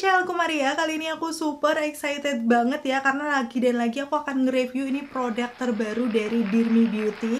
channel aku Maria Kali ini aku super excited banget ya Karena lagi dan lagi aku akan nge-review ini produk terbaru dari Dirmi Beauty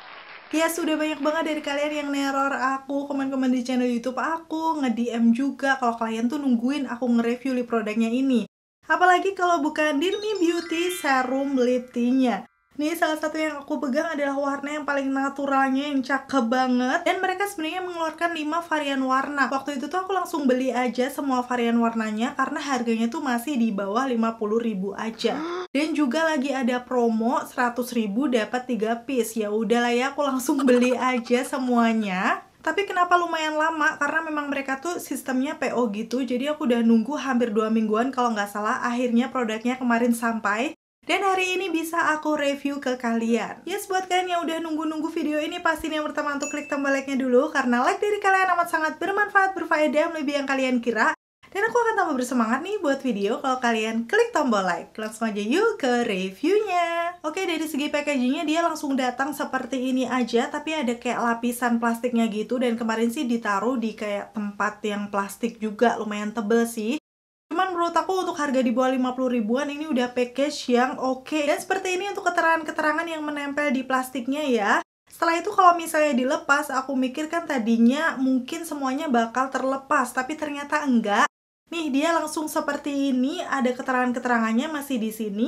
Ya sudah banyak banget dari kalian yang neror aku Komen-komen di channel youtube aku Nge-DM juga kalau kalian tuh nungguin aku nge-review li produknya ini Apalagi kalau bukan Dirmi Beauty Serum Lip Tea-nya Nih salah satu yang aku pegang adalah warna yang paling naturalnya yang cakep banget dan mereka sebenarnya mengeluarkan 5 varian warna. Waktu itu tuh aku langsung beli aja semua varian warnanya karena harganya tuh masih di bawah 50.000 aja. Dan juga lagi ada promo 100.000 dapat 3 piece. Ya udahlah ya aku langsung beli aja semuanya. Tapi kenapa lumayan lama? Karena memang mereka tuh sistemnya PO gitu. Jadi aku udah nunggu hampir dua mingguan kalau nggak salah. Akhirnya produknya kemarin sampai. Dan hari ini bisa aku review ke kalian Yes, buat kalian yang udah nunggu-nunggu video ini pasti yang pertama untuk klik tombol like-nya dulu Karena like dari kalian amat sangat bermanfaat, berfaedah Lebih yang kalian kira dan aku akan tambah bersemangat nih buat video kalau kalian klik tombol like. Langsung aja yuk ke reviewnya. Oke, dari segi packagingnya dia langsung datang seperti ini aja, tapi ada kayak lapisan plastiknya gitu. Dan kemarin sih ditaruh di kayak tempat yang plastik juga, lumayan tebel sih menurut aku untuk harga di bawah 50 ribuan ini udah package yang oke. Okay. Dan seperti ini untuk keterangan-keterangan yang menempel di plastiknya ya. Setelah itu kalau misalnya dilepas, aku mikir kan tadinya mungkin semuanya bakal terlepas, tapi ternyata enggak. Nih, dia langsung seperti ini, ada keterangan-keterangannya masih di sini.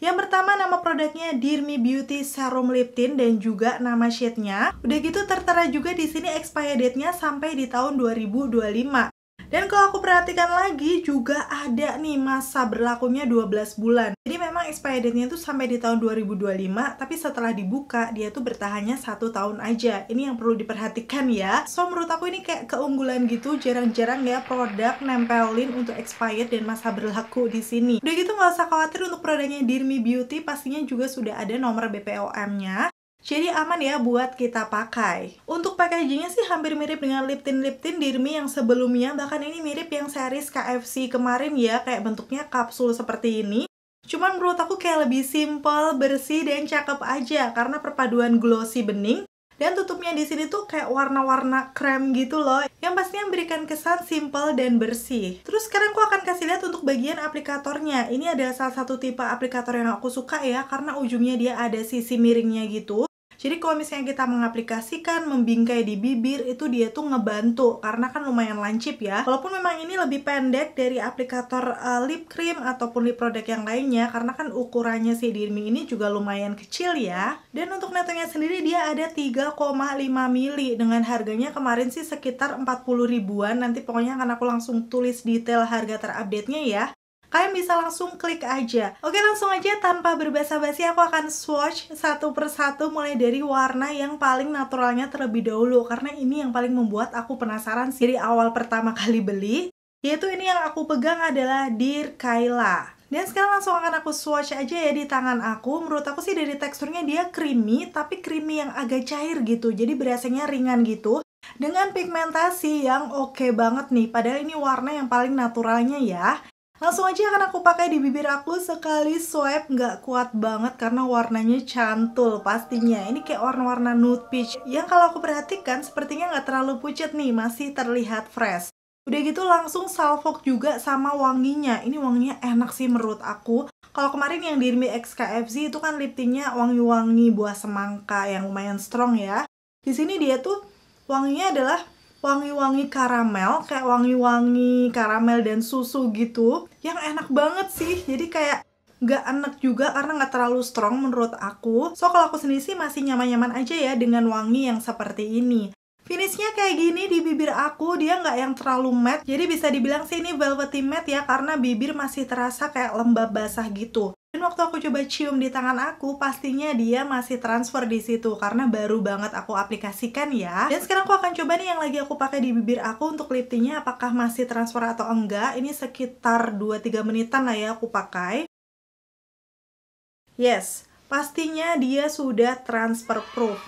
Yang pertama nama produknya Dirmi Beauty Serum Lip Tint dan juga nama shade-nya. Udah gitu tertera juga di sini expired date-nya sampai di tahun 2025. Dan kalau aku perhatikan lagi juga ada nih masa berlakunya 12 bulan. Jadi memang expired date-nya itu sampai di tahun 2025, tapi setelah dibuka dia tuh bertahannya satu tahun aja. Ini yang perlu diperhatikan ya. So menurut aku ini kayak keunggulan gitu, jarang-jarang ya produk nempelin untuk expired dan masa berlaku di sini. Udah gitu nggak usah khawatir untuk produknya Dirmi Beauty pastinya juga sudah ada nomor BPOM-nya. Jadi aman ya buat kita pakai. Untuk packagingnya sih hampir mirip dengan lip tint lip tint Dirmi yang sebelumnya, bahkan ini mirip yang series KFC kemarin ya, kayak bentuknya kapsul seperti ini. Cuman menurut aku kayak lebih simple, bersih, dan cakep aja karena perpaduan glossy bening dan tutupnya di sini tuh kayak warna-warna krem gitu loh, yang pastinya memberikan kesan simple dan bersih. Terus sekarang aku akan kasih lihat untuk bagian aplikatornya. Ini adalah salah satu tipe aplikator yang aku suka ya, karena ujungnya dia ada sisi miringnya gitu. Jadi kalau misalnya kita mengaplikasikan membingkai di bibir itu dia tuh ngebantu karena kan lumayan lancip ya. Walaupun memang ini lebih pendek dari aplikator uh, lip cream ataupun lip product yang lainnya karena kan ukurannya si Dirmi ini juga lumayan kecil ya. Dan untuk netonya sendiri dia ada 3,5 mili dengan harganya kemarin sih sekitar 40 ribuan. Nanti pokoknya akan aku langsung tulis detail harga terupdate-nya ya kalian bisa langsung klik aja. Oke, langsung aja tanpa berbasa-basi aku akan swatch satu persatu mulai dari warna yang paling naturalnya terlebih dahulu karena ini yang paling membuat aku penasaran sih dari awal pertama kali beli yaitu ini yang aku pegang adalah Dear Kayla. Dan sekarang langsung akan aku swatch aja ya di tangan aku. Menurut aku sih dari teksturnya dia creamy, tapi creamy yang agak cair gitu. Jadi berasanya ringan gitu. Dengan pigmentasi yang oke okay banget nih. Padahal ini warna yang paling naturalnya ya. Langsung aja akan aku pakai di bibir aku sekali swipe nggak kuat banget karena warnanya cantul pastinya. Ini kayak warna-warna nude peach yang kalau aku perhatikan sepertinya nggak terlalu pucat nih, masih terlihat fresh. Udah gitu langsung salfok juga sama wanginya. Ini wanginya enak sih menurut aku. Kalau kemarin yang di Rimi Xkfz itu kan lip tintnya wangi-wangi buah semangka yang lumayan strong ya. Di sini dia tuh wanginya adalah wangi-wangi karamel kayak wangi-wangi karamel dan susu gitu yang enak banget sih jadi kayak nggak enak juga karena nggak terlalu strong menurut aku so kalau aku sendiri sih masih nyaman-nyaman aja ya dengan wangi yang seperti ini Finishnya kayak gini di bibir aku, dia nggak yang terlalu matte. Jadi bisa dibilang sih ini velvety matte ya, karena bibir masih terasa kayak lembab basah gitu. Dan waktu aku coba cium di tangan aku, pastinya dia masih transfer di situ karena baru banget aku aplikasikan ya. Dan sekarang aku akan coba nih yang lagi aku pakai di bibir aku untuk lip tintnya apakah masih transfer atau enggak. Ini sekitar 2-3 menitan lah ya aku pakai. Yes, pastinya dia sudah transfer proof.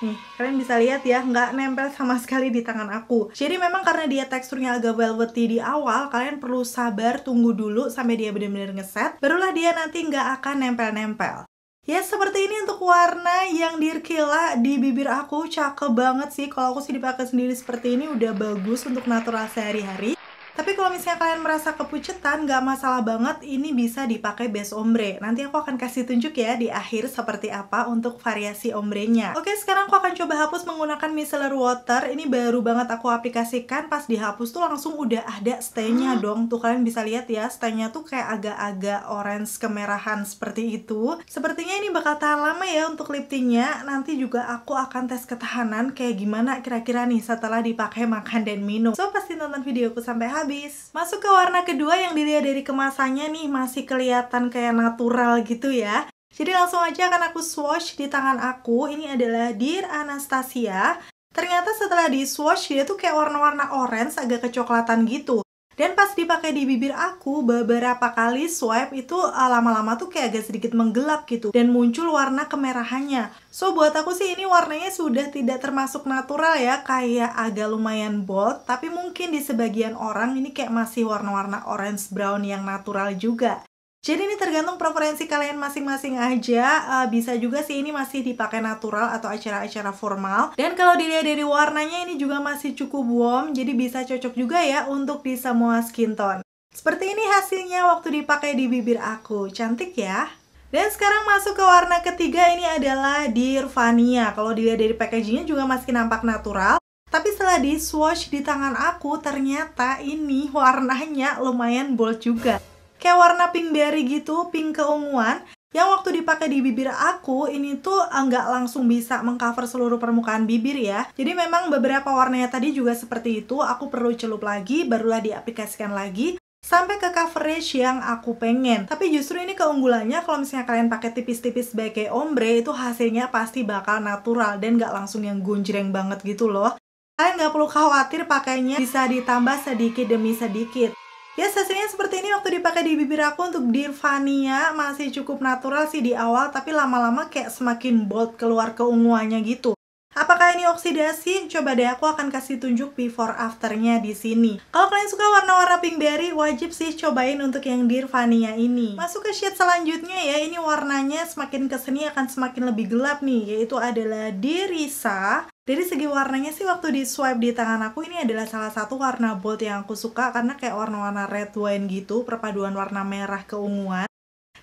Nih, kalian bisa lihat ya, nggak nempel sama sekali di tangan aku. Jadi memang karena dia teksturnya agak velvety di awal, kalian perlu sabar tunggu dulu sampai dia benar-benar ngeset, barulah dia nanti nggak akan nempel-nempel. Ya seperti ini untuk warna yang dirkila di bibir aku cakep banget sih Kalau aku sih dipakai sendiri seperti ini udah bagus untuk natural sehari-hari tapi kalau misalnya kalian merasa kepucetan, nggak masalah banget, ini bisa dipakai base ombre. Nanti aku akan kasih tunjuk ya di akhir seperti apa untuk variasi ombrenya. Oke, sekarang aku akan coba hapus menggunakan micellar water. Ini baru banget aku aplikasikan, pas dihapus tuh langsung udah ada stainnya hmm. dong. Tuh kalian bisa lihat ya, stainnya tuh kayak agak-agak orange kemerahan seperti itu. Sepertinya ini bakal tahan lama ya untuk lip tintnya. Nanti juga aku akan tes ketahanan kayak gimana kira-kira nih setelah dipakai makan dan minum. So, pasti nonton videoku sampai habis habis. Masuk ke warna kedua yang dilihat dari kemasannya nih masih kelihatan kayak natural gitu ya. Jadi langsung aja akan aku swatch di tangan aku. Ini adalah Dear Anastasia. Ternyata setelah di swatch dia tuh kayak warna-warna orange agak kecoklatan gitu dan pas dipakai di bibir aku beberapa kali swipe itu eh, lama-lama tuh kayak agak sedikit menggelap gitu dan muncul warna kemerahannya so buat aku sih ini warnanya sudah tidak termasuk natural ya kayak agak lumayan bold tapi mungkin di sebagian orang ini kayak masih warna-warna orange brown yang natural juga jadi ini tergantung preferensi kalian masing-masing aja. Uh, bisa juga sih ini masih dipakai natural atau acara-acara formal. Dan kalau dilihat dari warnanya ini juga masih cukup warm, jadi bisa cocok juga ya untuk di semua skin tone. Seperti ini hasilnya waktu dipakai di bibir aku. Cantik ya? Dan sekarang masuk ke warna ketiga ini adalah Dear Vania. Kalau dilihat dari packagingnya juga masih nampak natural. Tapi setelah di swatch di tangan aku ternyata ini warnanya lumayan bold juga kayak warna pink berry gitu, pink keunguan. Yang waktu dipakai di bibir aku, ini tuh ah, nggak langsung bisa mengcover seluruh permukaan bibir ya. Jadi memang beberapa warnanya tadi juga seperti itu, aku perlu celup lagi, barulah diaplikasikan lagi sampai ke coverage yang aku pengen. Tapi justru ini keunggulannya kalau misalnya kalian pakai tipis-tipis sebagai ombre itu hasilnya pasti bakal natural dan nggak langsung yang gunjreng banget gitu loh. Kalian nggak perlu khawatir pakainya bisa ditambah sedikit demi sedikit. Ya hasilnya seperti ini waktu dipakai di bibir aku untuk Dear Vania masih cukup natural sih di awal tapi lama-lama kayak semakin bold keluar keunguannya gitu. Apakah ini oksidasi? Coba deh aku akan kasih tunjuk before afternya di sini. Kalau kalian suka warna-warna pink berry, wajib sih cobain untuk yang Dear Vania ini. Masuk ke shade selanjutnya ya, ini warnanya semakin kesini akan semakin lebih gelap nih, yaitu adalah Dirisa dari segi warnanya sih waktu di swipe di tangan aku ini adalah salah satu warna bold yang aku suka karena kayak warna-warna red wine gitu, perpaduan warna merah keunguan.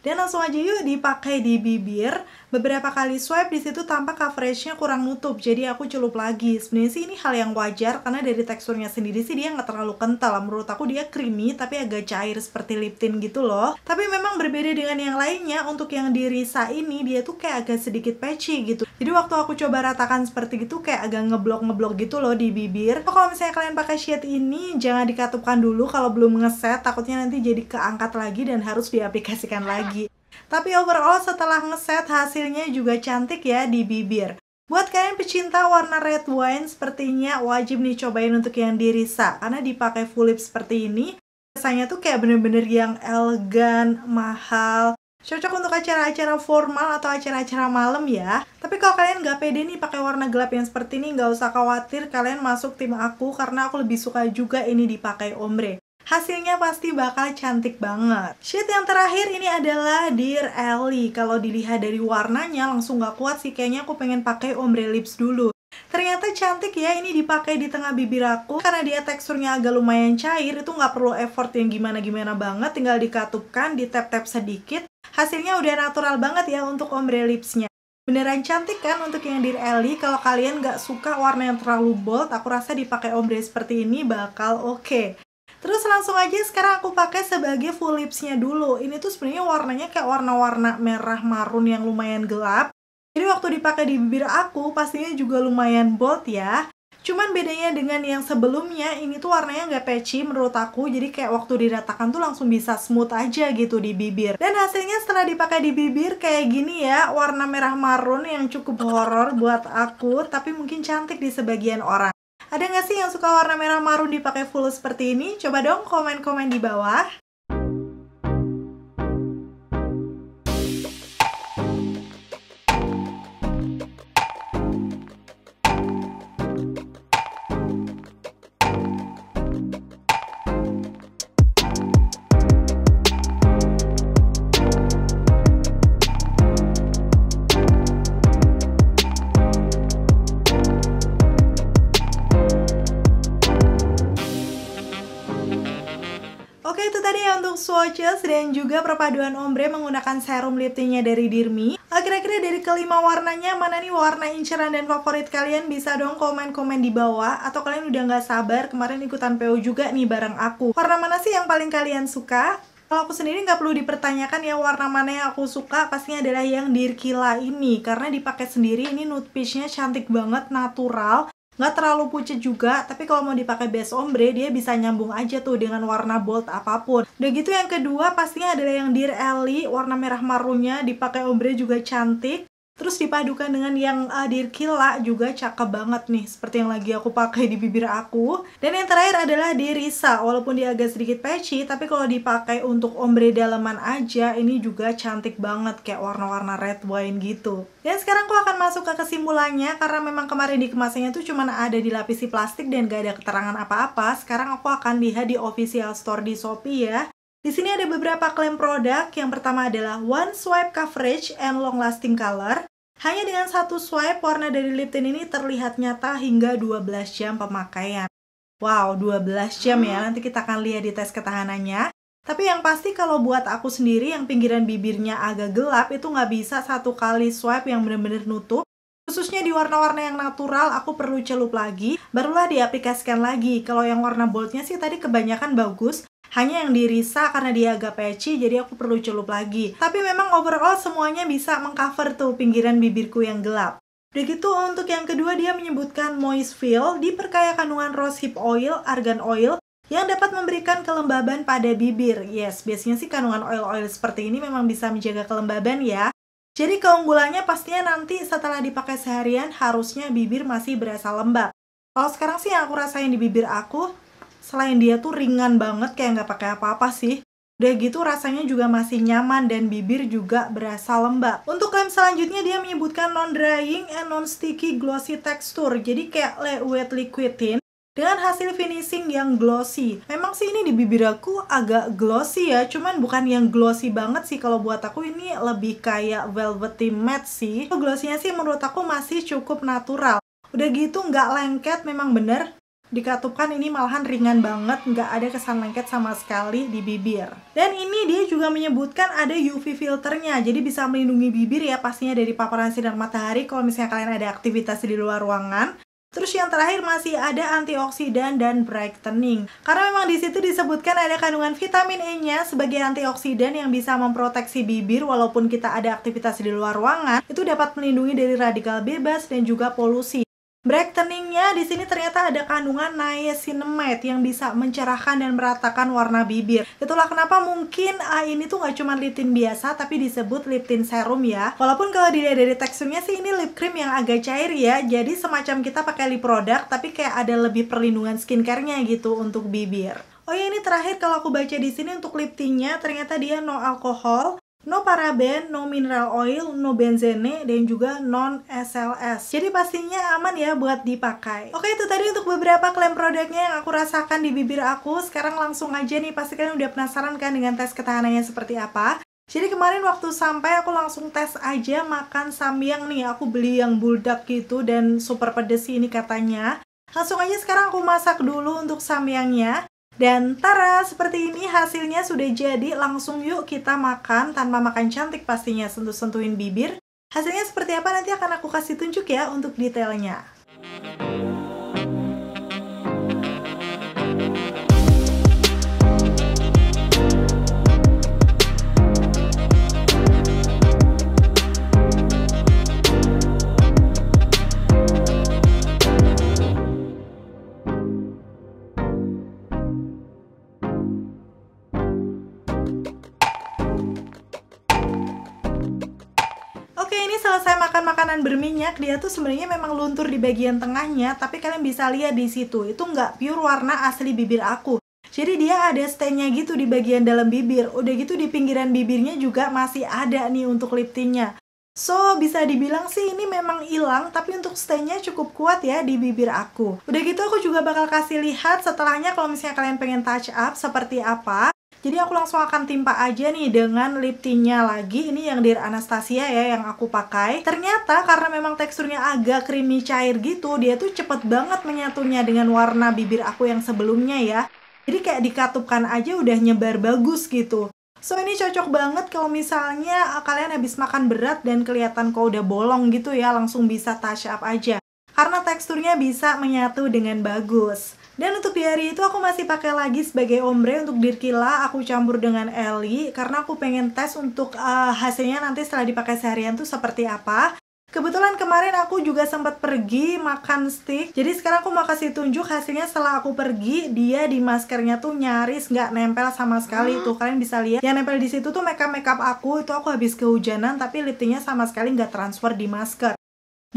Dan langsung aja yuk dipakai di bibir beberapa kali swipe di situ tampak coveragenya kurang nutup jadi aku celup lagi sebenarnya sih ini hal yang wajar karena dari teksturnya sendiri sih dia nggak terlalu kental menurut aku dia creamy tapi agak cair seperti lip tint gitu loh tapi memang berbeda dengan yang lainnya untuk yang di Risa ini dia tuh kayak agak sedikit patchy gitu jadi waktu aku coba ratakan seperti gitu kayak agak ngeblok-ngeblok gitu loh di bibir so, oh, kalau misalnya kalian pakai shade ini jangan dikatupkan dulu kalau belum ngeset takutnya nanti jadi keangkat lagi dan harus diaplikasikan lagi tapi overall setelah ngeset hasilnya juga cantik ya di bibir. Buat kalian pecinta warna red wine, sepertinya wajib nih cobain untuk yang di Karena dipakai full lip seperti ini, rasanya tuh kayak bener-bener yang elegan, mahal. Cocok untuk acara-acara formal atau acara-acara malam ya. Tapi kalau kalian nggak pede nih pakai warna gelap yang seperti ini, nggak usah khawatir kalian masuk tim aku karena aku lebih suka juga ini dipakai ombre hasilnya pasti bakal cantik banget. Shade yang terakhir ini adalah Dear Ellie. Kalau dilihat dari warnanya langsung gak kuat sih, kayaknya aku pengen pakai ombre lips dulu. Ternyata cantik ya, ini dipakai di tengah bibir aku Karena dia teksturnya agak lumayan cair, itu nggak perlu effort yang gimana-gimana banget Tinggal dikatupkan, ditap-tap sedikit Hasilnya udah natural banget ya untuk ombre lipsnya Beneran cantik kan untuk yang Dear Ellie? Kalau kalian nggak suka warna yang terlalu bold, aku rasa dipakai ombre seperti ini bakal oke. Okay. Terus langsung aja sekarang aku pakai sebagai full lipsnya dulu. Ini tuh sebenarnya warnanya kayak warna-warna merah marun yang lumayan gelap. Jadi waktu dipakai di bibir aku pastinya juga lumayan bold ya. Cuman bedanya dengan yang sebelumnya, ini tuh warnanya nggak patchy menurut aku, jadi kayak waktu diratakan tuh langsung bisa smooth aja gitu di bibir. Dan hasilnya setelah dipakai di bibir kayak gini ya, warna merah marun yang cukup horror buat aku, tapi mungkin cantik di sebagian orang. Ada nggak sih yang suka warna merah marun dipakai full seperti ini? Coba dong komen-komen di bawah. swatches dan juga perpaduan ombre menggunakan serum lip tintnya dari Dirmi. Kira-kira dari kelima warnanya, mana nih warna inceran dan favorit kalian? Bisa dong komen-komen di bawah. Atau kalian udah nggak sabar, kemarin ikutan PO juga nih bareng aku. Warna mana sih yang paling kalian suka? Kalau aku sendiri nggak perlu dipertanyakan ya warna mana yang aku suka pastinya adalah yang Dirkila ini karena dipakai sendiri ini nude peachnya cantik banget natural nggak terlalu pucet juga tapi kalau mau dipakai base ombre dia bisa nyambung aja tuh dengan warna bold apapun udah gitu yang kedua pastinya adalah yang Dear Ellie warna merah marunnya dipakai ombre juga cantik Terus dipadukan dengan yang uh, dirkila juga cakep banget nih seperti yang lagi aku pakai di bibir aku. Dan yang terakhir adalah Risa walaupun dia agak sedikit patchy tapi kalau dipakai untuk ombre dalaman aja ini juga cantik banget kayak warna-warna red wine gitu. Dan sekarang aku akan masuk ke kesimpulannya karena memang kemarin di kemasannya tuh cuma ada dilapisi plastik dan gak ada keterangan apa-apa. Sekarang aku akan lihat di official store di Shopee ya. Di sini ada beberapa klaim produk. Yang pertama adalah One Swipe Coverage and Long Lasting Color. Hanya dengan satu swipe, warna dari lip tint ini terlihat nyata hingga 12 jam pemakaian. Wow, 12 jam ya. Hmm. Nanti kita akan lihat di tes ketahanannya. Tapi yang pasti kalau buat aku sendiri yang pinggiran bibirnya agak gelap itu nggak bisa satu kali swipe yang benar-benar nutup. Khususnya di warna-warna yang natural aku perlu celup lagi, barulah diaplikasikan lagi. Kalau yang warna boldnya sih tadi kebanyakan bagus, hanya yang dirisa karena dia agak peci jadi aku perlu celup lagi. Tapi memang overall semuanya bisa mengcover tuh pinggiran bibirku yang gelap. Begitu untuk yang kedua dia menyebutkan moist feel diperkaya kandungan Rosehip oil, argan oil, yang dapat memberikan kelembaban pada bibir. Yes, biasanya sih kandungan oil-oil seperti ini memang bisa menjaga kelembaban ya. Jadi keunggulannya pastinya nanti setelah dipakai seharian harusnya bibir masih berasa lembab. Kalau sekarang sih yang aku rasain di bibir aku, selain dia tuh ringan banget kayak nggak pakai apa-apa sih. Udah gitu rasanya juga masih nyaman dan bibir juga berasa lembab. Untuk klaim selanjutnya dia menyebutkan non-drying and non-sticky glossy texture. Jadi kayak lightweight wet liquid tint dengan hasil finishing yang glossy. Memang sih ini di bibir aku agak glossy ya, cuman bukan yang glossy banget sih kalau buat aku ini lebih kayak velvety matte sih. Glossy-nya sih menurut aku masih cukup natural. Udah gitu nggak lengket memang bener Dikatupkan ini malahan ringan banget, nggak ada kesan lengket sama sekali di bibir. Dan ini dia juga menyebutkan ada UV filternya, jadi bisa melindungi bibir ya pastinya dari paparan sinar matahari kalau misalnya kalian ada aktivitas di luar ruangan. Terus yang terakhir masih ada antioksidan dan brightening. Karena memang di situ disebutkan ada kandungan vitamin E-nya sebagai antioksidan yang bisa memproteksi bibir walaupun kita ada aktivitas di luar ruangan, itu dapat melindungi dari radikal bebas dan juga polusi. Brighteningnya di sini ternyata ada kandungan niacinamide yang bisa mencerahkan dan meratakan warna bibir. Itulah kenapa mungkin uh, ini tuh nggak cuma lip tint biasa tapi disebut lip tint serum ya. Walaupun kalau dilihat dari teksturnya sih ini lip cream yang agak cair ya. Jadi semacam kita pakai lip product tapi kayak ada lebih perlindungan skincarenya gitu untuk bibir. Oh ya ini terakhir kalau aku baca di sini untuk lip tintnya ternyata dia no alcohol no paraben, no mineral oil, no benzene, dan juga non SLS. Jadi pastinya aman ya buat dipakai. Oke itu tadi untuk beberapa klaim produknya yang aku rasakan di bibir aku. Sekarang langsung aja nih, pasti kalian udah penasaran kan dengan tes ketahanannya seperti apa. Jadi kemarin waktu sampai aku langsung tes aja makan samyang nih. Aku beli yang buldak gitu dan super pedes ini katanya. Langsung aja sekarang aku masak dulu untuk samyangnya. Dan tara, seperti ini hasilnya sudah jadi. Langsung yuk kita makan tanpa makan cantik pastinya, sentuh-sentuhin bibir. Hasilnya seperti apa nanti akan aku kasih tunjuk ya untuk detailnya. dia tuh sebenarnya memang luntur di bagian tengahnya, tapi kalian bisa lihat di situ, itu nggak pure warna asli bibir aku. Jadi dia ada stainnya gitu di bagian dalam bibir, udah gitu di pinggiran bibirnya juga masih ada nih untuk lip tintnya. So, bisa dibilang sih ini memang hilang, tapi untuk stainnya cukup kuat ya di bibir aku. Udah gitu aku juga bakal kasih lihat setelahnya kalau misalnya kalian pengen touch up seperti apa. Jadi aku langsung akan timpa aja nih dengan lip tintnya lagi. Ini yang dari Anastasia ya yang aku pakai. Ternyata karena memang teksturnya agak creamy cair gitu, dia tuh cepet banget menyatunya dengan warna bibir aku yang sebelumnya ya. Jadi kayak dikatupkan aja udah nyebar bagus gitu. So ini cocok banget kalau misalnya eh, kalian habis makan berat dan kelihatan kok udah bolong gitu ya, langsung bisa touch up aja. Karena teksturnya bisa menyatu dengan bagus. Dan untuk di hari itu aku masih pakai lagi sebagai ombre untuk dirkila aku campur dengan eli karena aku pengen tes untuk uh, hasilnya nanti setelah dipakai seharian tuh seperti apa. Kebetulan kemarin aku juga sempat pergi makan steak. Jadi sekarang aku mau kasih tunjuk hasilnya setelah aku pergi, dia di maskernya tuh nyaris nggak nempel sama sekali. Ah. Tuh kalian bisa lihat. Yang nempel di situ tuh makeup makeup aku itu aku habis kehujanan tapi lip sama sekali nggak transfer di masker.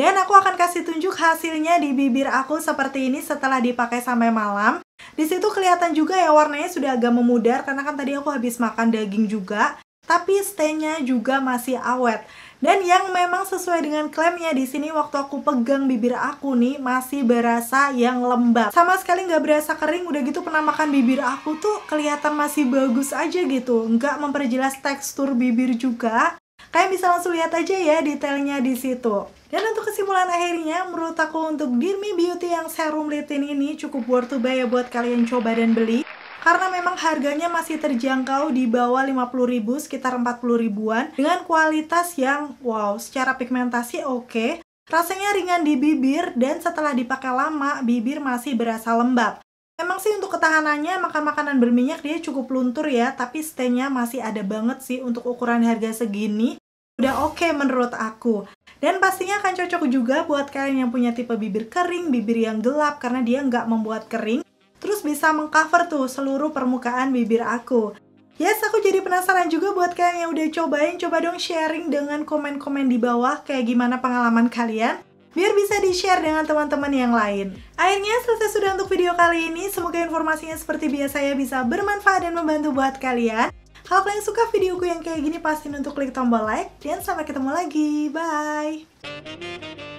Dan aku akan kasih tunjuk hasilnya di bibir aku seperti ini setelah dipakai sampai malam. Di situ kelihatan juga ya warnanya sudah agak memudar karena kan tadi aku habis makan daging juga. Tapi stainnya juga masih awet. Dan yang memang sesuai dengan klaimnya di sini waktu aku pegang bibir aku nih masih berasa yang lembab. Sama sekali nggak berasa kering, udah gitu makan bibir aku tuh kelihatan masih bagus aja gitu. Nggak memperjelas tekstur bibir juga. Kalian bisa langsung lihat aja ya detailnya di situ. Dan untuk kesimpulan akhirnya, menurut aku untuk Dirmi Beauty yang serum Litin ini cukup worth to buy ya buat kalian coba dan beli. Karena memang harganya masih terjangkau di bawah 50 ribu, sekitar 40 ribuan. Dengan kualitas yang wow, secara pigmentasi oke. Okay. Rasanya ringan di bibir dan setelah dipakai lama, bibir masih berasa lembab. Emang sih untuk ketahanannya makan makanan berminyak dia cukup luntur ya, tapi stainnya masih ada banget sih untuk ukuran harga segini. Udah oke okay menurut aku. Dan pastinya akan cocok juga buat kalian yang punya tipe bibir kering, bibir yang gelap karena dia nggak membuat kering. Terus bisa mengcover tuh seluruh permukaan bibir aku. Yes, aku jadi penasaran juga buat kalian yang udah cobain, coba dong sharing dengan komen-komen di bawah kayak gimana pengalaman kalian biar bisa di-share dengan teman-teman yang lain. Akhirnya selesai sudah untuk video kali ini. Semoga informasinya seperti biasa ya bisa bermanfaat dan membantu buat kalian. Kalau kalian suka videoku yang kayak gini, pastiin untuk klik tombol like. Dan sampai ketemu lagi. Bye!